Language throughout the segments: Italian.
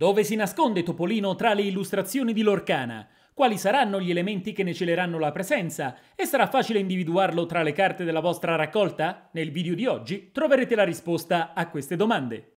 Dove si nasconde Topolino tra le illustrazioni di Lorcana? Quali saranno gli elementi che ne celeranno la presenza? E sarà facile individuarlo tra le carte della vostra raccolta? Nel video di oggi troverete la risposta a queste domande.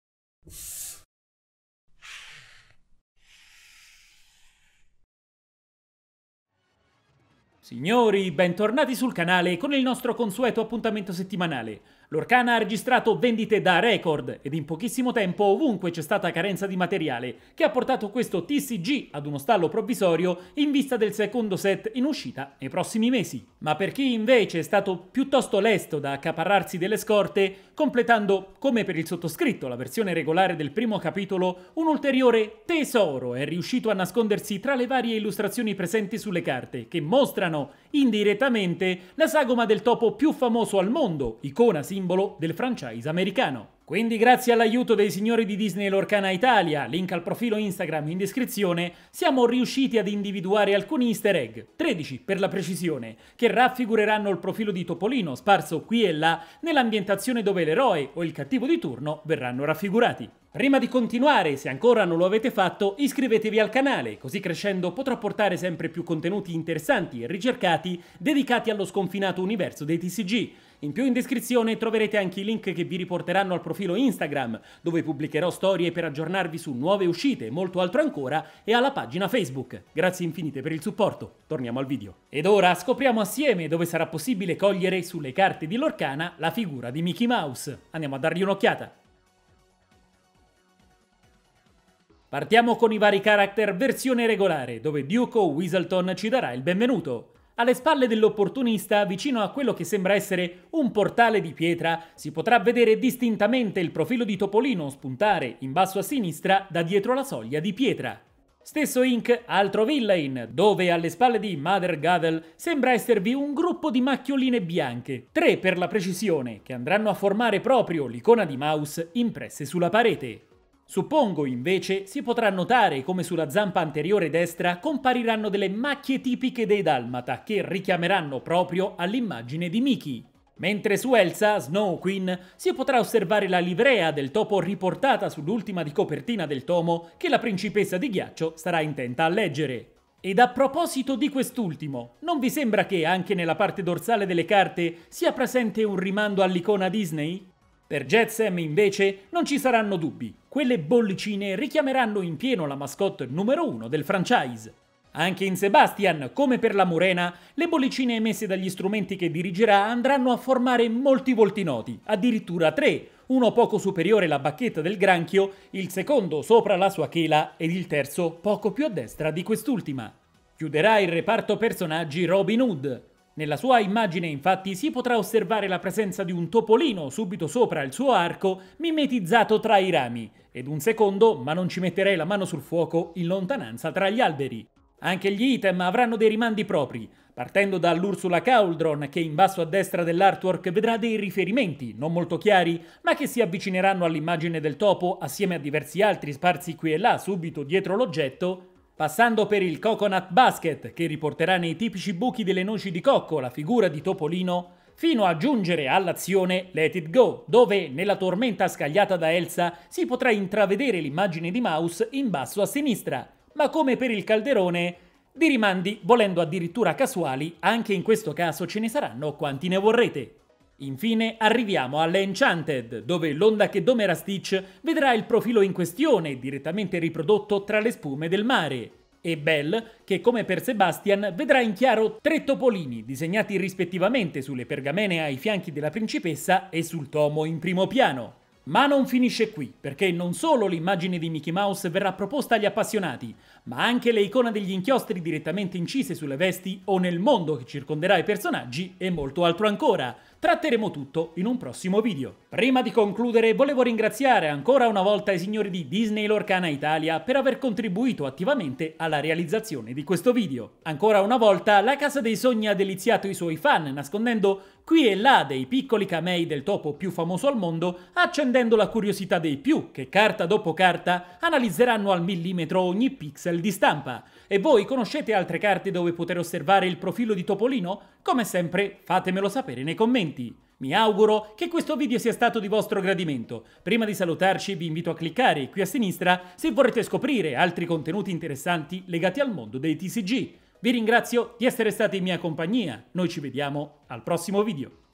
Signori, bentornati sul canale con il nostro consueto appuntamento settimanale. L'Orcana ha registrato vendite da record ed in pochissimo tempo ovunque c'è stata carenza di materiale, che ha portato questo TCG ad uno stallo provvisorio in vista del secondo set in uscita nei prossimi mesi. Ma per chi invece è stato piuttosto lesto da accaparrarsi delle scorte, completando, come per il sottoscritto, la versione regolare del primo capitolo, un ulteriore tesoro è riuscito a nascondersi tra le varie illustrazioni presenti sulle carte, che mostrano italiano, indirettamente la sagoma del topo più famoso al mondo, icona simbolo del franchise americano. Quindi grazie all'aiuto dei signori di Disney Lorcana Italia, link al profilo Instagram in descrizione, siamo riusciti ad individuare alcuni easter egg, 13 per la precisione, che raffigureranno il profilo di Topolino sparso qui e là nell'ambientazione dove l'eroe o il cattivo di turno verranno raffigurati. Prima di continuare, se ancora non lo avete fatto, iscrivetevi al canale, così crescendo potrò portare sempre più contenuti interessanti e ricercati dedicati allo sconfinato universo dei TCG. In più in descrizione troverete anche i link che vi riporteranno al profilo Instagram, dove pubblicherò storie per aggiornarvi su nuove uscite, molto altro ancora, e alla pagina Facebook. Grazie infinite per il supporto, torniamo al video. Ed ora scopriamo assieme dove sarà possibile cogliere sulle carte di Lorcana la figura di Mickey Mouse. Andiamo a dargli un'occhiata. Partiamo con i vari character versione regolare, dove Duke o Whistleton ci darà il benvenuto. Alle spalle dell'opportunista, vicino a quello che sembra essere un portale di pietra, si potrà vedere distintamente il profilo di Topolino spuntare in basso a sinistra da dietro la soglia di pietra. Stesso Inc. altro villain, dove alle spalle di Mother Gadel sembra esservi un gruppo di macchioline bianche, tre per la precisione, che andranno a formare proprio l'icona di mouse impresse sulla parete. Suppongo invece si potrà notare come sulla zampa anteriore destra compariranno delle macchie tipiche dei Dalmata che richiameranno proprio all'immagine di Mickey. Mentre su Elsa, Snow Queen, si potrà osservare la livrea del topo riportata sull'ultima di copertina del tomo che la principessa di ghiaccio sarà intenta a leggere. Ed a proposito di quest'ultimo, non vi sembra che anche nella parte dorsale delle carte sia presente un rimando all'icona Disney? Per Jetsam invece non ci saranno dubbi, quelle bollicine richiameranno in pieno la mascotte numero uno del franchise. Anche in Sebastian, come per la Morena, le bollicine emesse dagli strumenti che dirigerà andranno a formare molti volti noti, addirittura tre, uno poco superiore alla bacchetta del granchio, il secondo sopra la sua chela ed il terzo poco più a destra di quest'ultima. Chiuderà il reparto personaggi Robin Hood, nella sua immagine infatti si potrà osservare la presenza di un topolino subito sopra il suo arco mimetizzato tra i rami ed un secondo, ma non ci metterei la mano sul fuoco, in lontananza tra gli alberi. Anche gli item avranno dei rimandi propri, partendo dall'Ursula Cauldron che in basso a destra dell'artwork vedrà dei riferimenti, non molto chiari, ma che si avvicineranno all'immagine del topo assieme a diversi altri sparsi qui e là subito dietro l'oggetto, passando per il coconut basket che riporterà nei tipici buchi delle noci di cocco la figura di Topolino, fino a giungere all'azione Let It Go, dove nella tormenta scagliata da Elsa si potrà intravedere l'immagine di Mouse in basso a sinistra, ma come per il calderone, di rimandi, volendo addirittura casuali, anche in questo caso ce ne saranno quanti ne vorrete. Infine arriviamo all'Enchanted, dove l'onda che domera Stitch vedrà il profilo in questione direttamente riprodotto tra le spume del mare. E Belle, che come per Sebastian vedrà in chiaro tre topolini disegnati rispettivamente sulle pergamene ai fianchi della principessa e sul tomo in primo piano. Ma non finisce qui, perché non solo l'immagine di Mickey Mouse verrà proposta agli appassionati, ma anche le icone degli inchiostri direttamente incise sulle vesti o nel mondo che circonderà i personaggi e molto altro ancora. Tratteremo tutto in un prossimo video. Prima di concludere volevo ringraziare ancora una volta i signori di Disney Lorcana Italia per aver contribuito attivamente alla realizzazione di questo video. Ancora una volta la Casa dei Sogni ha deliziato i suoi fan nascondendo qui e là dei piccoli camei del topo più famoso al mondo, accendendo la curiosità dei più che carta dopo carta analizzeranno al millimetro ogni pixel di stampa. E voi conoscete altre carte dove poter osservare il profilo di Topolino? Come sempre fatemelo sapere nei commenti. Mi auguro che questo video sia stato di vostro gradimento. Prima di salutarci vi invito a cliccare qui a sinistra se vorrete scoprire altri contenuti interessanti legati al mondo dei TCG. Vi ringrazio di essere stati in mia compagnia, noi ci vediamo al prossimo video.